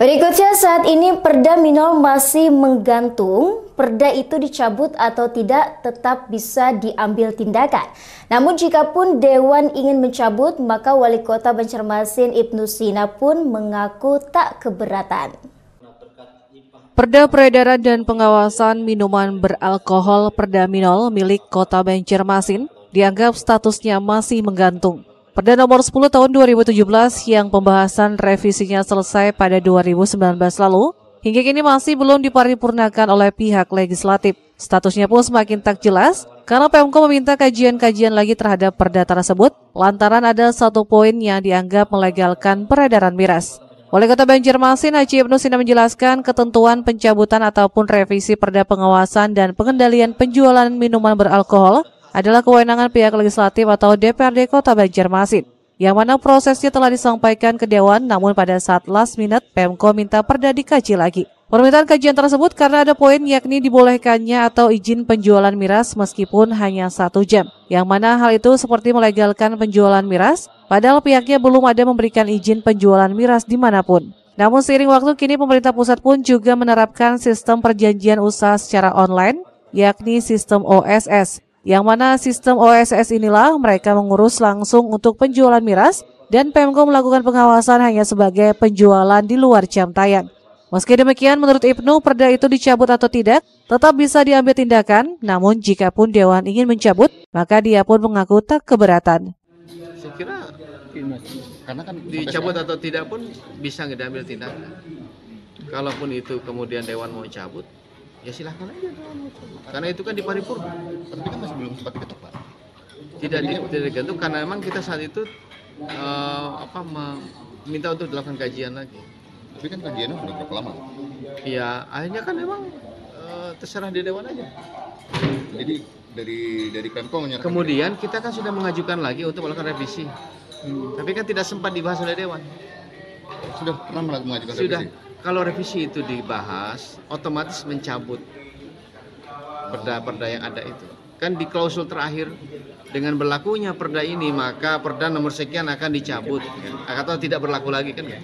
Berikutnya saat ini perda minol masih menggantung perda itu dicabut atau tidak tetap bisa diambil tindakan. Namun jika pun Dewan ingin mencabut maka wali kota Bencermasin Ibnu Sina pun mengaku tak keberatan. Perda peredaran dan pengawasan minuman beralkohol Perda Minol milik kota Banjarmasin dianggap statusnya masih menggantung. Perda nomor 10 tahun 2017 yang pembahasan revisinya selesai pada 2019 lalu, hingga kini masih belum diparipurnakan oleh pihak legislatif. Statusnya pun semakin tak jelas karena Pemko meminta kajian-kajian lagi terhadap perda tersebut lantaran ada satu poin yang dianggap melegalkan peredaran miras. Wali Kota Banjarmasin Haji Ibnu Sina menjelaskan ketentuan pencabutan ataupun revisi perda pengawasan dan pengendalian penjualan minuman beralkohol adalah kewenangan pihak legislatif atau DPRD Kota Banjarmasin yang mana prosesnya telah disampaikan ke Dewan namun pada saat last minute Pemko minta perda dikaji lagi. Permintaan kajian tersebut karena ada poin yakni dibolehkannya atau izin penjualan miras meskipun hanya satu jam. Yang mana hal itu seperti melegalkan penjualan miras, padahal pihaknya belum ada memberikan izin penjualan miras dimanapun. Namun seiring waktu kini pemerintah pusat pun juga menerapkan sistem perjanjian usaha secara online, yakni sistem OSS, yang mana sistem OSS inilah mereka mengurus langsung untuk penjualan miras dan Pemko melakukan pengawasan hanya sebagai penjualan di luar jam tayang. Meski demikian, menurut Ibnu, perda itu dicabut atau tidak, tetap bisa diambil tindakan, namun jika pun Dewan ingin mencabut, maka dia pun mengaku tak keberatan. Saya kira, karena kan dicabut atau tidak pun bisa diambil tindakan. Kalaupun itu kemudian Dewan mau cabut, ya silahkan aja dong. karena itu kan di paripurna tapi kan masih belum sempat diketuk pak tidak di, tidak digantung karena memang kita saat itu uh, apa meminta untuk dilakukan kajian lagi tapi kan kajiannya sudah berapa lama ya akhirnya kan memang uh, terserah di dewan aja jadi dari dari Pemko kemudian kita kan sudah mengajukan lagi untuk melakukan revisi hmm. tapi kan tidak sempat dibahas oleh dewan sudah pernah mengajukan sudah kalau revisi itu dibahas otomatis mencabut perda-perda yang ada itu kan di klausul terakhir dengan berlakunya perda ini maka perda nomor sekian akan dicabut atau tidak berlaku lagi kan ya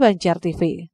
Banjar TV